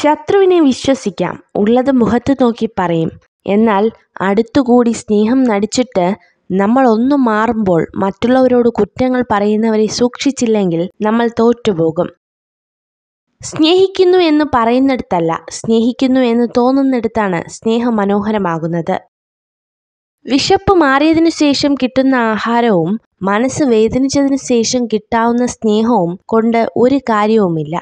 ശത്രുവിനെ വിശ്വസിക്കാം ഉള്ളത് മുഖത്ത് നോക്കി പറയും എന്നാൽ അടുത്തുകൂടി സ്നേഹം നടിച്ചിട്ട് നമ്മൾ ഒന്ന് മാറുമ്പോൾ മറ്റുള്ളവരോട് കുറ്റങ്ങൾ പറയുന്നവരെ സൂക്ഷിച്ചില്ലെങ്കിൽ നമ്മൾ തോറ്റുപോകും സ്നേഹിക്കുന്നു എന്ന് പറയുന്നിടത്തല്ല സ്നേഹിക്കുന്നു എന്ന് തോന്നുന്നിടത്താണ് സ്നേഹം മനോഹരമാകുന്നത് വിശപ്പ് മാറിയതിനു ശേഷം കിട്ടുന്ന ആഹാരവും മനസ്സ് വേദനിച്ചതിനു ശേഷം കിട്ടാവുന്ന സ്നേഹവും കൊണ്ട് ഒരു കാര്യവുമില്ല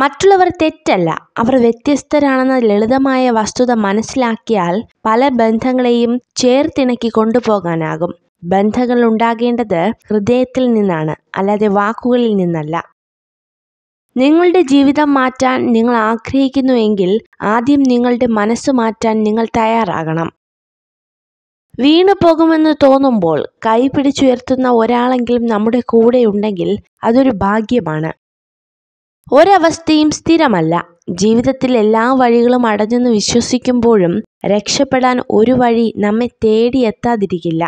മറ്റുള്ളവർ തെറ്റല്ല അവർ വ്യത്യസ്തരാണെന്ന ലളിതമായ വസ്തുത മനസ്സിലാക്കിയാൽ പല ബന്ധങ്ങളെയും ചേർത്തിണക്കി കൊണ്ടുപോകാനാകും ബന്ധങ്ങൾ ഉണ്ടാകേണ്ടത് ഹൃദയത്തിൽ നിന്നാണ് അല്ലാതെ വാക്കുകളിൽ നിന്നല്ല നിങ്ങളുടെ ജീവിതം മാറ്റാൻ നിങ്ങൾ ആഗ്രഹിക്കുന്നുവെങ്കിൽ ആദ്യം നിങ്ങളുടെ മനസ്സ് മാറ്റാൻ നിങ്ങൾ തയ്യാറാകണം വീണു പോകുമെന്ന് തോന്നുമ്പോൾ കൈ പിടിച്ചുയർത്തുന്ന ഒരാളെങ്കിലും നമ്മുടെ കൂടെ ഉണ്ടെങ്കിൽ അതൊരു ഭാഗ്യമാണ് ഒരവസ്ഥയും സ്ഥിരമല്ല ജീവിതത്തിൽ എല്ലാ വഴികളും അടഞ്ഞെന്ന് വിശ്വസിക്കുമ്പോഴും രക്ഷപ്പെടാൻ ഒരു വഴി നമ്മെ തേടിയെത്താതിരിക്കില്ല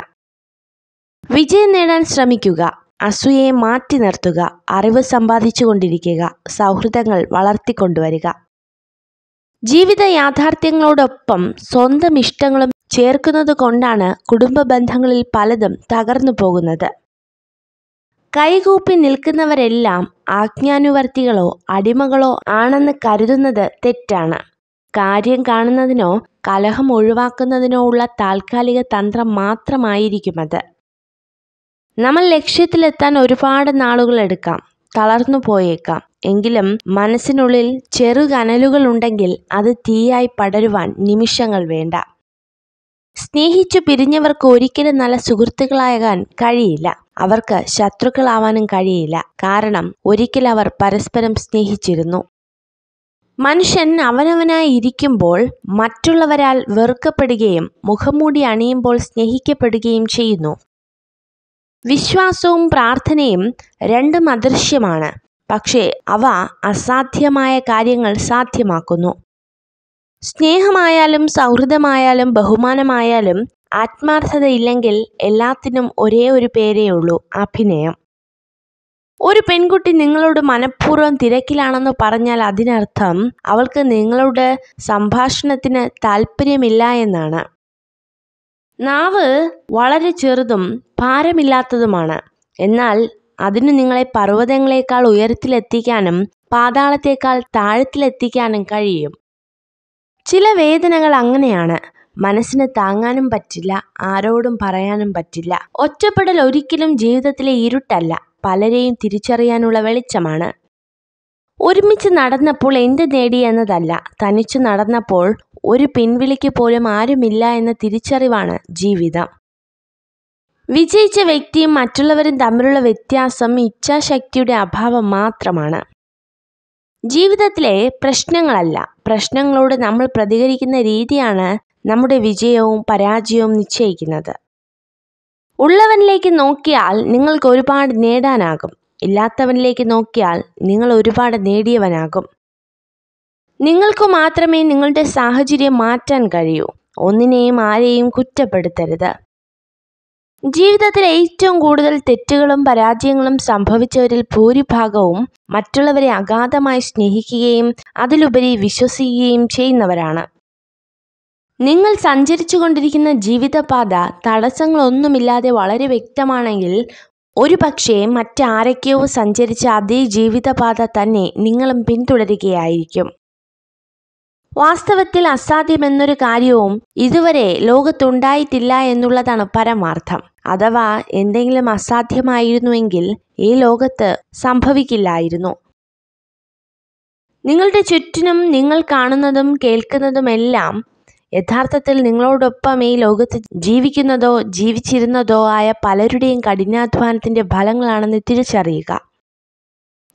വിജയം നേടാൻ ശ്രമിക്കുക അസൂയയെ മാറ്റി നിർത്തുക അറിവ് സമ്പാദിച്ചുകൊണ്ടിരിക്കുക സൗഹൃദങ്ങൾ വളർത്തിക്കൊണ്ടുവരിക ജീവിത യാഥാർത്ഥ്യങ്ങളോടൊപ്പം സ്വന്തം ഇഷ്ടങ്ങളും ചേർക്കുന്നത് കൊണ്ടാണ് കുടുംബ ബന്ധങ്ങളിൽ പലതും തകർന്നു പോകുന്നത് കൈകൂപ്പി നിൽക്കുന്നവരെല്ലാം ആജ്ഞാനുവർത്തികളോ അടിമകളോ ആണെന്ന് കരുതുന്നത് തെറ്റാണ് കാര്യം കാണുന്നതിനോ കലഹം ഒഴിവാക്കുന്നതിനോ ഉള്ള താൽക്കാലിക തന്ത്രം മാത്രമായിരിക്കും അത് നമ്മൾ ലക്ഷ്യത്തിലെത്താൻ ഒരുപാട് നാളുകൾ എടുക്കാം തളർന്നു പോയേക്കാം എങ്കിലും മനസ്സിനുള്ളിൽ ചെറുകനലുകൾ ഉണ്ടെങ്കിൽ അത് തീയായി പടരുവാൻ നിമിഷങ്ങൾ വേണ്ട സ്നേഹിച്ചു പിരിഞ്ഞവർക്ക് ഒരിക്കലും നല്ല സുഹൃത്തുക്കളാകാൻ കഴിയില്ല അവർക്ക് ശത്രുക്കളാവാനും കഴിയില്ല കാരണം ഒരിക്കൽ അവർ പരസ്പരം സ്നേഹിച്ചിരുന്നു മനുഷ്യൻ അവനവനായി ഇരിക്കുമ്പോൾ മറ്റുള്ളവരാൽ വെറുക്കപ്പെടുകയും മുഖംമൂടി അണിയുമ്പോൾ സ്നേഹിക്കപ്പെടുകയും ചെയ്യുന്നു വിശ്വാസവും പ്രാർത്ഥനയും രണ്ടും അദൃശ്യമാണ് പക്ഷേ അവ അസാധ്യമായ കാര്യങ്ങൾ സാധ്യമാക്കുന്നു സ്നേഹമായാലും സൗഹൃദമായാലും ബഹുമാനമായാലും ആത്മാർത്ഥതയില്ലെങ്കിൽ എല്ലാത്തിനും ഒരേ ഒരു പേരേ ഉള്ളൂ അഭിനയം ഒരു പെൺകുട്ടി നിങ്ങളോട് മനഃപൂർവ്വം തിരക്കിലാണെന്ന് പറഞ്ഞാൽ അതിനർത്ഥം അവൾക്ക് നിങ്ങളുടെ സംഭാഷണത്തിന് താല്പര്യമില്ല എന്നാണ് നാവ് വളരെ ചെറുതും ഭാരമില്ലാത്തതുമാണ് എന്നാൽ അതിന് നിങ്ങളെ പർവ്വതങ്ങളെക്കാൾ ഉയരത്തിലെത്തിക്കാനും പാതാളത്തേക്കാൾ താഴത്തിലെത്തിക്കാനും കഴിയും ചില വേദനകൾ അങ്ങനെയാണ് മനസ്സിന് താങ്ങാനും പറ്റില്ല ആരോടും പറയാനും പറ്റില്ല ഒറ്റപ്പെടൽ ഒരിക്കലും ജീവിതത്തിലെ ഇരുട്ടല്ല പലരെയും തിരിച്ചറിയാനുള്ള വെളിച്ചമാണ് ഒരുമിച്ച് നടന്നപ്പോൾ എന്ത് നേടി എന്നതല്ല തനിച്ചു നടന്നപ്പോൾ ഒരു പിൻവിളിക്ക് പോലും ആരുമില്ല എന്ന തിരിച്ചറിവാണ് ജീവിതം വിജയിച്ച വ്യക്തിയും മറ്റുള്ളവരും തമ്മിലുള്ള വ്യത്യാസം ഇച്ഛാശക്തിയുടെ അഭാവം മാത്രമാണ് ജീവിതത്തിലെ പ്രശ്നങ്ങളല്ല പ്രശ്നങ്ങളോട് നമ്മൾ പ്രതികരിക്കുന്ന രീതിയാണ് നമ്മുടെ വിജയവും പരാജയവും നിശ്ചയിക്കുന്നത് ഉള്ളവനിലേക്ക് നോക്കിയാൽ നിങ്ങൾക്ക് ഒരുപാട് നേടാനാകും ഇല്ലാത്തവനിലേക്ക് നോക്കിയാൽ നിങ്ങൾ ഒരുപാട് നേടിയവനാകും നിങ്ങൾക്ക് മാത്രമേ നിങ്ങളുടെ സാഹചര്യം മാറ്റാൻ കഴിയൂ ഒന്നിനെയും ആരെയും കുറ്റപ്പെടുത്തരുത് ജീവിതത്തിൽ ഏറ്റവും കൂടുതൽ തെറ്റുകളും പരാജയങ്ങളും സംഭവിച്ചവരിൽ ഭൂരിഭാഗവും മറ്റുള്ളവരെ അഗാധമായി സ്നേഹിക്കുകയും അതിലുപരി വിശ്വസിക്കുകയും ചെയ്യുന്നവരാണ് നിങ്ങൾ സഞ്ചരിച്ചു കൊണ്ടിരിക്കുന്ന ജീവിതപാത തടസ്സങ്ങളൊന്നുമില്ലാതെ വളരെ വ്യക്തമാണെങ്കിൽ ഒരു പക്ഷേ മറ്റാരൊക്കെയോ സഞ്ചരിച്ച അതേ ജീവിതപാത തന്നെ നിങ്ങളും പിന്തുടരുകയായിരിക്കും വാസ്തവത്തിൽ അസാധ്യമെന്നൊരു കാര്യവും ഇതുവരെ ലോകത്തുണ്ടായിട്ടില്ല എന്നുള്ളതാണ് പരമാർത്ഥം അഥവാ എന്തെങ്കിലും അസാധ്യമായിരുന്നുവെങ്കിൽ ഈ ലോകത്ത് സംഭവിക്കില്ലായിരുന്നു നിങ്ങളുടെ ചുറ്റിനും നിങ്ങൾ കാണുന്നതും കേൾക്കുന്നതുമെല്ലാം യഥാർത്ഥത്തിൽ നിങ്ങളോടൊപ്പം ഈ ലോകത്ത് ജീവിക്കുന്നതോ ജീവിച്ചിരുന്നതോ ആയ പലരുടെയും കഠിനാധ്വാനത്തിന്റെ ഫലങ്ങളാണെന്ന് തിരിച്ചറിയുക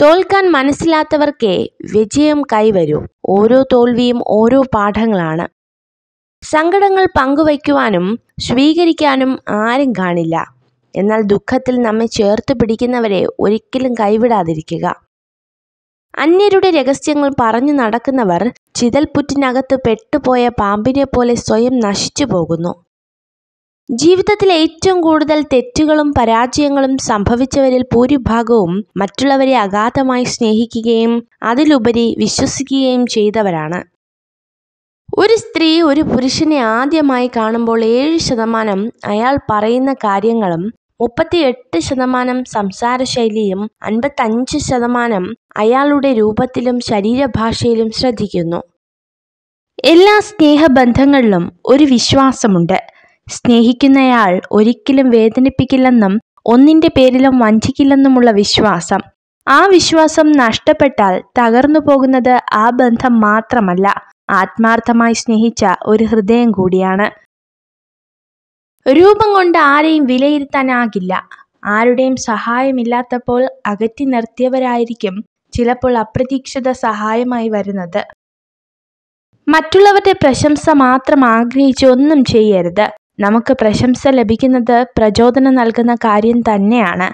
തോൽക്കാൻ മനസ്സിലാത്തവർക്കേ വിജയം കൈവരൂ ഓരോ തോൽവിയും ഓരോ പാഠങ്ങളാണ് സങ്കടങ്ങൾ പങ്കുവയ്ക്കുവാനും സ്വീകരിക്കാനും ആരും കാണില്ല എന്നാൽ ദുഃഖത്തിൽ നമ്മെ ചേർത്ത് പിടിക്കുന്നവരെ ഒരിക്കലും കൈവിടാതിരിക്കുക അന്യരുടെ രഹസ്യങ്ങൾ പറഞ്ഞു നടക്കുന്നവർ ചിതൽപുറ്റിനകത്ത് പെട്ടുപോയ പാമ്പിനെ പോലെ സ്വയം നശിച്ചു പോകുന്നു ജീവിതത്തിൽ ഏറ്റവും കൂടുതൽ തെറ്റുകളും പരാജയങ്ങളും സംഭവിച്ചവരിൽ ഭൂരിഭാഗവും മറ്റുള്ളവരെ അഗാധമായി സ്നേഹിക്കുകയും അതിലുപരി വിശ്വസിക്കുകയും ചെയ്തവരാണ് ഒരു സ്ത്രീ ഒരു പുരുഷനെ ആദ്യമായി കാണുമ്പോൾ ഏഴ് ശതമാനം അയാൾ പറയുന്ന കാര്യങ്ങളും എട്ട് ശതമാനം സംസാരശൈലിയും അൻപത്തഞ്ച് ശതമാനം അയാളുടെ രൂപത്തിലും ശരീരഭാഷയിലും ശ്രദ്ധിക്കുന്നു എല്ലാ സ്നേഹബന്ധങ്ങളിലും ഒരു വിശ്വാസമുണ്ട് സ്നേഹിക്കുന്നയാൾ ഒരിക്കലും വേദനിപ്പിക്കില്ലെന്നും ഒന്നിന്റെ പേരിലും വഞ്ചിക്കില്ലെന്നുമുള്ള വിശ്വാസം ആ വിശ്വാസം നഷ്ടപ്പെട്ടാൽ തകർന്നു പോകുന്നത് ആ ബന്ധം മാത്രമല്ല ആത്മാർത്ഥമായി സ്നേഹിച്ച ഒരു ഹൃദയം കൂടിയാണ് രൂപം കൊണ്ട് ആരെയും വിലയിരുത്താനാകില്ല ആരുടെയും സഹായമില്ലാത്തപ്പോൾ അകറ്റി നിർത്തിയവരായിരിക്കും ചിലപ്പോൾ അപ്രതീക്ഷിത സഹായമായി വരുന്നത് മറ്റുള്ളവരുടെ പ്രശംസ മാത്രം ആഗ്രഹിച്ച് ഒന്നും ചെയ്യരുത് നമുക്ക് പ്രശംസ ലഭിക്കുന്നത് പ്രചോദനം നൽകുന്ന കാര്യം തന്നെയാണ്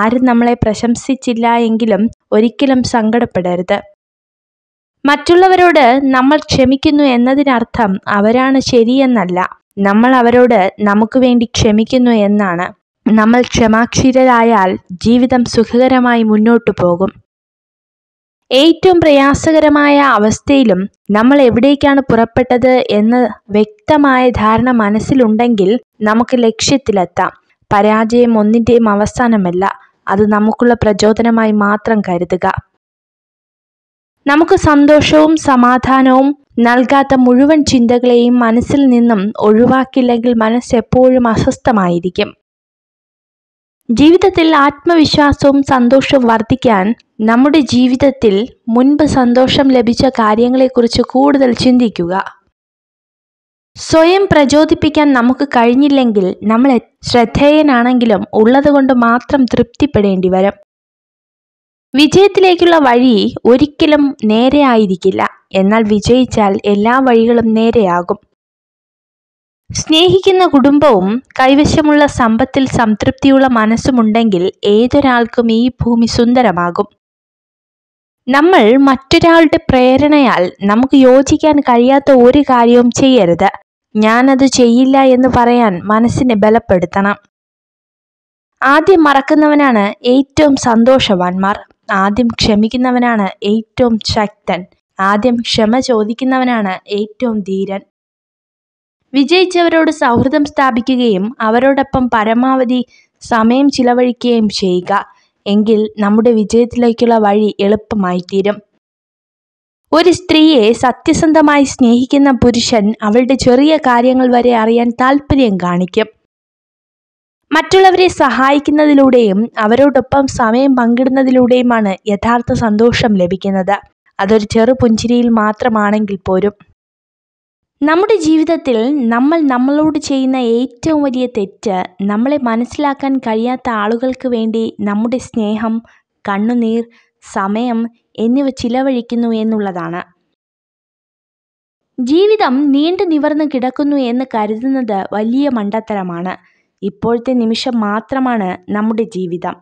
ആരും നമ്മളെ പ്രശംസിച്ചില്ല എങ്കിലും ഒരിക്കലും സങ്കടപ്പെടരുത് മറ്റുള്ളവരോട് നമ്മൾ ക്ഷമിക്കുന്നു എന്നതിനർത്ഥം അവരാണ് ശരിയെന്നല്ല നമ്മൾ അവരോട് നമുക്ക് വേണ്ടി ക്ഷമിക്കുന്നു എന്നാണ് നമ്മൾ ക്ഷമാക്ഷീരരായാൽ ജീവിതം സുഖകരമായി മുന്നോട്ടു പോകും ഏറ്റവും പ്രയാസകരമായ അവസ്ഥയിലും നമ്മൾ എവിടേക്കാണ് പുറപ്പെട്ടത് എന്ന് വ്യക്തമായ ധാരണ മനസ്സിലുണ്ടെങ്കിൽ നമുക്ക് ലക്ഷ്യത്തിലെത്താം പരാജയം ഒന്നിൻ്റെയും അവസാനമല്ല അത് നമുക്കുള്ള പ്രചോദനമായി മാത്രം കരുതുക നമുക്ക് സന്തോഷവും സമാധാനവും നൽകാത്ത മുഴുവൻ ചിന്തകളെയും മനസ്സിൽ നിന്നും ഒഴിവാക്കില്ലെങ്കിൽ മനസ്സ് എപ്പോഴും അസ്വസ്ഥമായിരിക്കും ജീവിതത്തിൽ ആത്മവിശ്വാസവും സന്തോഷവും വർദ്ധിക്കാൻ നമ്മുടെ ജീവിതത്തിൽ മുൻപ് സന്തോഷം ലഭിച്ച കാര്യങ്ങളെക്കുറിച്ച് കൂടുതൽ ചിന്തിക്കുക സ്വയം പ്രചോദിപ്പിക്കാൻ നമുക്ക് കഴിഞ്ഞില്ലെങ്കിൽ നമ്മൾ ശ്രദ്ധേയനാണെങ്കിലും ഉള്ളതുകൊണ്ട് മാത്രം തൃപ്തിപ്പെടേണ്ടി വരും വിജയത്തിലേക്കുള്ള വഴി ഒരിക്കലും നേരെയായിരിക്കില്ല എന്നാൽ വിജയിച്ചാൽ എല്ലാ വഴികളും നേരെയാകും സ്നേഹിക്കുന്ന കുടുംബവും കൈവശമുള്ള സമ്പത്തിൽ സംതൃപ്തിയുള്ള മനസ്സുമുണ്ടെങ്കിൽ ഏതൊരാൾക്കും ഈ ഭൂമി സുന്ദരമാകും നമ്മൾ മറ്റൊരാളുടെ പ്രേരണയാൽ നമുക്ക് യോജിക്കാൻ കഴിയാത്ത ഒരു കാര്യവും ചെയ്യരുത് ഞാനത് ചെയ്യില്ല എന്ന് പറയാൻ മനസ്സിനെ ബലപ്പെടുത്തണം ആദ്യം മറക്കുന്നവനാണ് ഏറ്റവും സന്തോഷവാന്മാർ ആദ്യം ക്ഷമിക്കുന്നവനാണ് ഏറ്റവും ശക്തൻ ആദ്യം ക്ഷമ ചോദിക്കുന്നവനാണ് ഏറ്റവും ധീരൻ വിജയിച്ചവരോട് സൗഹൃദം സ്ഥാപിക്കുകയും അവരോടൊപ്പം പരമാവധി സമയം ചിലവഴിക്കുകയും ചെയ്യുക എങ്കിൽ നമ്മുടെ വിജയത്തിലേക്കുള്ള വഴി എളുപ്പമായി തീരും ഒരു സ്ത്രീയെ സത്യസന്ധമായി സ്നേഹിക്കുന്ന പുരുഷൻ അവളുടെ ചെറിയ കാര്യങ്ങൾ വരെ അറിയാൻ താല്പര്യം കാണിക്കും മറ്റുള്ളവരെ സഹായിക്കുന്നതിലൂടെയും അവരോടൊപ്പം സമയം പങ്കിടുന്നതിലൂടെയുമാണ് യഥാർത്ഥ സന്തോഷം ലഭിക്കുന്നത് അതൊരു ചെറു പുഞ്ചിരിയിൽ മാത്രമാണെങ്കിൽ പോരും നമ്മുടെ ജീവിതത്തിൽ നമ്മൾ നമ്മളോട് ചെയ്യുന്ന ഏറ്റവും വലിയ തെറ്റ് നമ്മളെ മനസ്സിലാക്കാൻ കഴിയാത്ത ആളുകൾക്ക് വേണ്ടി നമ്മുടെ സ്നേഹം കണ്ണുനീർ സമയം എന്നിവ ചിലവഴിക്കുന്നു എന്നുള്ളതാണ് ജീവിതം നീണ്ടു നിവർന്ന് കിടക്കുന്നു എന്ന് കരുതുന്നത് വലിയ മണ്ടത്തരമാണ് ഇപ്പോഴത്തെ നിമിഷം മാത്രമാണ് നമ്മുടെ ജീവിതം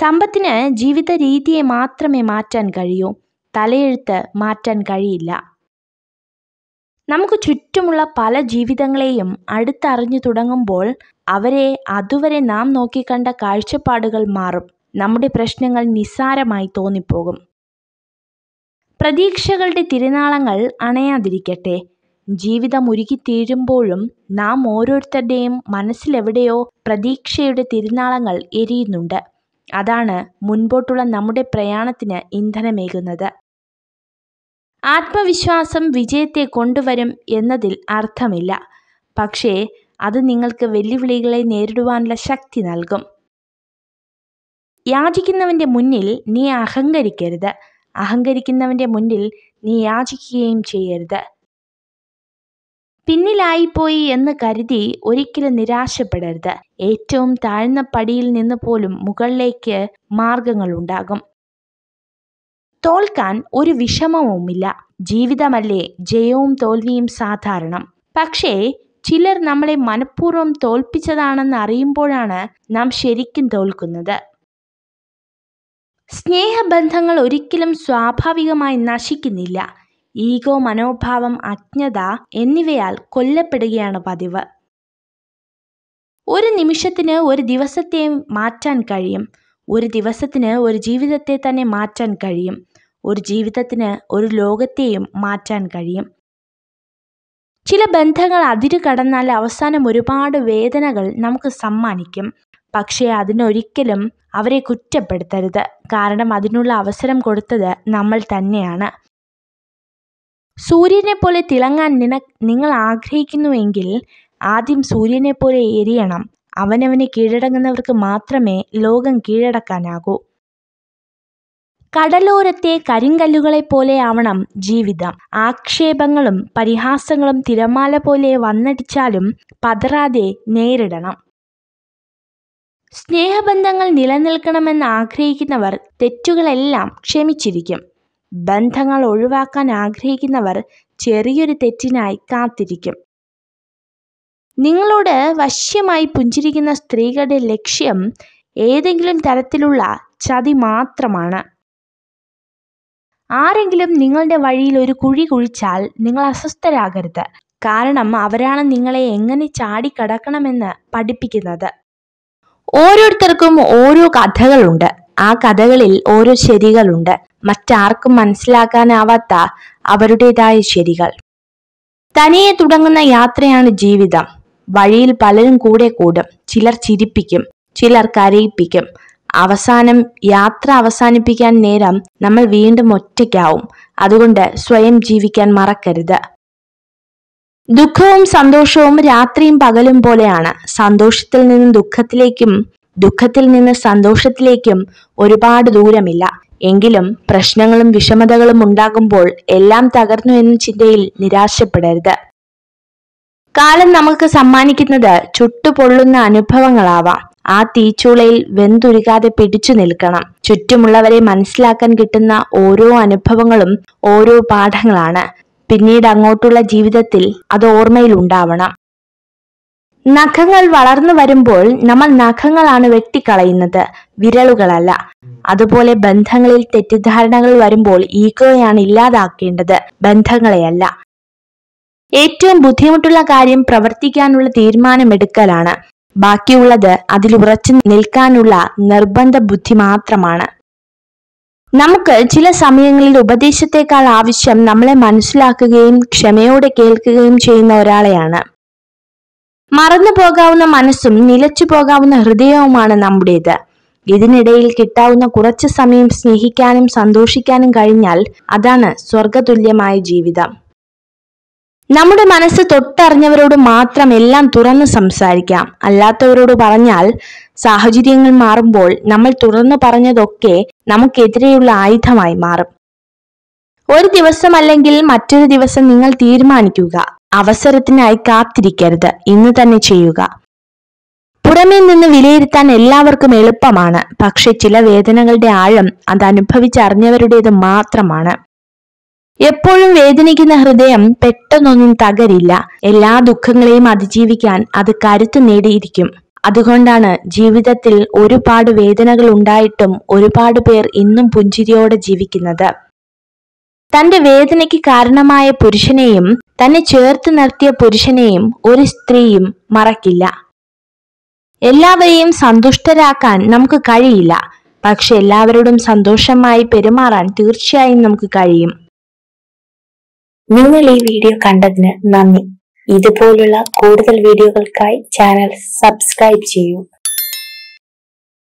സമ്പത്തിന് ജീവിത രീതിയെ മാത്രമേ മാറ്റാൻ കഴിയൂ തലയെഴുത്ത് മാറ്റാൻ കഴിയില്ല നമുക്ക് ചുറ്റുമുള്ള പല ജീവിതങ്ങളെയും അടുത്തറിഞ്ഞു തുടങ്ങുമ്പോൾ അവരെ അതുവരെ നാം നോക്കിക്കണ്ട കാഴ്ചപ്പാടുകൾ മാറും നമ്മുടെ പ്രശ്നങ്ങൾ നിസ്സാരമായി തോന്നിപ്പോകും പ്രതീക്ഷകളുടെ തിരുനാളങ്ങൾ അണയാതിരിക്കട്ടെ ജീവിതം ഉരുകിത്തീരുമ്പോഴും നാം ഓരോരുത്തരുടെയും മനസ്സിലെവിടെയോ പ്രതീക്ഷയുടെ തിരുനാളങ്ങൾ എരിയുന്നുണ്ട് അതാണ് മുൻപോട്ടുള്ള നമ്മുടെ പ്രയാണത്തിന് ഇന്ധനമേകുന്നത് ആത്മവിശ്വാസം വിജയത്തെ കൊണ്ടുവരും എന്നതിൽ അർത്ഥമില്ല പക്ഷേ അത് നിങ്ങൾക്ക് വെല്ലുവിളികളെ നേരിടുവാനുള്ള ശക്തി നൽകും യാചിക്കുന്നവൻ്റെ മുന്നിൽ നീ അഹങ്കരിക്കരുത് അഹങ്കരിക്കുന്നവൻ്റെ മുന്നിൽ നീ യാചിക്കുകയും ചെയ്യരുത് പിന്നിലായിപ്പോയി എന്ന് കരുതി ഒരിക്കലും നിരാശപ്പെടരുത് ഏറ്റവും താഴ്ന്ന പടിയിൽ നിന്ന് പോലും മുകളിലേക്ക് മാർഗങ്ങളുണ്ടാകും തോൽക്കാൻ ഒരു വിഷമവുമില്ല ജീവിതമല്ലേ ജയവും തോൽവിയും സാധാരണം പക്ഷേ ചിലർ നമ്മളെ മനഃപൂർവ്വം തോൽപ്പിച്ചതാണെന്ന് അറിയുമ്പോഴാണ് നാം ശരിക്കും തോൽക്കുന്നത് സ്നേഹബന്ധങ്ങൾ ഒരിക്കലും സ്വാഭാവികമായി നശിക്കുന്നില്ല ഈഗോ മനോഭാവം അജ്ഞത എന്നിവയാൽ കൊല്ലപ്പെടുകയാണ് പതിവ് ഒരു നിമിഷത്തിന് ഒരു ദിവസത്തെ മാറ്റാൻ കഴിയും ഒരു ദിവസത്തിന് ഒരു ജീവിതത്തെ തന്നെ മാറ്റാൻ കഴിയും ഒരു ജീവിതത്തിന് ഒരു ലോകത്തെയും മാറ്റാൻ കഴിയും ചില ബന്ധങ്ങൾ അതിരു കടന്നാൽ അവസാനം ഒരുപാട് വേദനകൾ നമുക്ക് സമ്മാനിക്കും പക്ഷേ അതിനൊരിക്കലും അവരെ കുറ്റപ്പെടുത്തരുത് കാരണം അതിനുള്ള അവസരം കൊടുത്തത് നമ്മൾ തന്നെയാണ് സൂര്യനെ പോലെ തിളങ്ങാൻ നിന നിങ്ങൾ ആഗ്രഹിക്കുന്നുവെങ്കിൽ ആദ്യം സൂര്യനെ പോലെ എരിയണം അവനവനെ കീഴടങ്ങുന്നവർക്ക് മാത്രമേ ലോകം കീഴടക്കാനാകൂ കടലോരത്തെ പോലെ ആവണം ജീവിതം ആക്ഷേപങ്ങളും പരിഹാസങ്ങളും തിരമാല പോലെ വന്നടിച്ചാലും പതറാതെ നേരിടണം സ്നേഹബന്ധങ്ങൾ നിലനിൽക്കണമെന്ന് ആഗ്രഹിക്കുന്നവർ തെറ്റുകളെല്ലാം ക്ഷമിച്ചിരിക്കും ബന്ധങ്ങൾ ഒഴിവാക്കാൻ ആഗ്രഹിക്കുന്നവർ ചെറിയൊരു തെറ്റിനായി കാത്തിരിക്കും നിങ്ങളോട് വശ്യമായി പുഞ്ചിരിക്കുന്ന സ്ത്രീകളുടെ ലക്ഷ്യം ഏതെങ്കിലും തരത്തിലുള്ള ചതി മാത്രമാണ് ആരെങ്കിലും നിങ്ങളുടെ വഴിയിൽ ഒരു കുഴി കുഴിച്ചാൽ നിങ്ങൾ അസ്വസ്ഥരാകരുത് കാരണം അവരാണ് നിങ്ങളെ എങ്ങനെ ചാടിക്കടക്കണമെന്ന് പഠിപ്പിക്കുന്നത് ഓരോരുത്തർക്കും ഓരോ കഥകളുണ്ട് ആ കഥകളിൽ ഓരോ ശരികളുണ്ട് മറ്റാർക്കും മനസ്സിലാക്കാനാവാത്ത അവരുടേതായ ശരികൾ തനിയെ തുടങ്ങുന്ന യാത്രയാണ് ജീവിതം വഴിയിൽ പലരും കൂടെ കൂടും ചിലർ ചിരിപ്പിക്കും ചിലർ കരയിപ്പിക്കും അവസാനം യാത്ര അവസാനിപ്പിക്കാൻ നേരം നമ്മൾ വീണ്ടും ഒറ്റയ്ക്കാവും അതുകൊണ്ട് സ്വയം ജീവിക്കാൻ മറക്കരുത് ദുഃഖവും സന്തോഷവും രാത്രിയും പകലും പോലെയാണ് സന്തോഷത്തിൽ നിന്നും ദുഃഖത്തിലേക്കും ദുഃഖത്തിൽ നിന്ന് സന്തോഷത്തിലേക്കും ഒരുപാട് ദൂരമില്ല എങ്കിലും പ്രശ്നങ്ങളും വിഷമതകളും ഉണ്ടാകുമ്പോൾ എല്ലാം തകർന്നു എന്ന ചിന്തയിൽ നിരാശപ്പെടരുത് കാലം നമുക്ക് സമ്മാനിക്കുന്നത് ചുട്ടുപൊള്ളുന്ന അനുഭവങ്ങളാവാം ആ തീച്ചൂളയിൽ വെന്തുരുകാതെ പിടിച്ചു നിൽക്കണം ചുറ്റുമുള്ളവരെ മനസ്സിലാക്കാൻ കിട്ടുന്ന ഓരോ അനുഭവങ്ങളും ഓരോ പാഠങ്ങളാണ് പിന്നീട് അങ്ങോട്ടുള്ള ജീവിതത്തിൽ അത് ഓർമ്മയിൽ ഉണ്ടാവണം നഖങ്ങൾ വളർന്നു വരുമ്പോൾ നമ്മൾ നഖങ്ങളാണ് വെട്ടിക്കളയുന്നത് വിരലുകളല്ല അതുപോലെ ബന്ധങ്ങളിൽ തെറ്റിദ്ധാരണകൾ വരുമ്പോൾ ഈഗോയാണ് ഇല്ലാതാക്കേണ്ടത് ബന്ധങ്ങളെയല്ല ഏറ്റവും ബുദ്ധിമുട്ടുള്ള കാര്യം പ്രവർത്തിക്കാനുള്ള തീരുമാനമെടുക്കലാണ് ബാക്കിയുള്ളത് അതിൽ ഉറച്ചു നിൽക്കാനുള്ള നിർബന്ധ ബുദ്ധി മാത്രമാണ് നമുക്ക് ചില സമയങ്ങളിൽ ഉപദേശത്തെക്കാൾ ആവശ്യം നമ്മളെ മനസ്സിലാക്കുകയും ക്ഷമയോടെ കേൾക്കുകയും ചെയ്യുന്ന ഒരാളെയാണ് മറന്നു പോകാവുന്ന മനസ്സും നിലച്ചു പോകാവുന്ന ഹൃദയവുമാണ് നമ്മുടേത് ഇതിനിടയിൽ കിട്ടാവുന്ന കുറച്ച് സമയം സ്നേഹിക്കാനും സന്തോഷിക്കാനും കഴിഞ്ഞാൽ അതാണ് സ്വർഗതുല്യമായ ജീവിതം നമ്മുടെ മനസ്സ് തൊട്ടറിഞ്ഞവരോട് മാത്രം എല്ലാം തുറന്ന് സംസാരിക്കാം അല്ലാത്തവരോട് പറഞ്ഞാൽ സാഹചര്യങ്ങൾ മാറുമ്പോൾ നമ്മൾ തുറന്നു പറഞ്ഞതൊക്കെ നമുക്കെതിരെയുള്ള ആയുധമായി മാറും ഒരു ദിവസം അല്ലെങ്കിൽ മറ്റൊരു ദിവസം നിങ്ങൾ തീരുമാനിക്കുക അവസരത്തിനായി കാത്തിരിക്കരുത് ഇന്ന് തന്നെ ചെയ്യുക പുറമേ നിന്ന് വിലയിരുത്താൻ എല്ലാവർക്കും എളുപ്പമാണ് പക്ഷെ ചില വേദനകളുടെ ആഴം അത് അനുഭവിച്ചറിഞ്ഞവരുടേത് മാത്രമാണ് എപ്പോഴും വേദനിക്കുന്ന ഹൃദയം പെട്ടെന്നൊന്നും തകരില്ല എല്ലാ ദുഃഖങ്ങളെയും അതിജീവിക്കാൻ അത് കരുത്ത് നേടിയിരിക്കും അതുകൊണ്ടാണ് ജീവിതത്തിൽ ഒരുപാട് വേദനകൾ ഉണ്ടായിട്ടും ഒരുപാട് പേർ ഇന്നും പുഞ്ചിരിയോടെ ജീവിക്കുന്നത് തന്റെ വേദനയ്ക്ക് കാരണമായ പുരുഷനെയും തന്നെ ചേർത്ത് നിർത്തിയ പുരുഷനെയും ഒരു സ്ത്രീയും മറക്കില്ല എല്ലാവരെയും സന്തുഷ്ടരാക്കാൻ നമുക്ക് കഴിയില്ല പക്ഷെ എല്ലാവരോടും സന്തോഷമായി പെരുമാറാൻ തീർച്ചയായും നമുക്ക് കഴിയും നിങ്ങൾ ഈ വീഡിയോ കണ്ടതിന് നന്ദി ഇതുപോലുള്ള കൂടുതൽ വീഡിയോകൾക്കായി ചാനൽ സബ്സ്ക്രൈബ് ചെയ്യൂ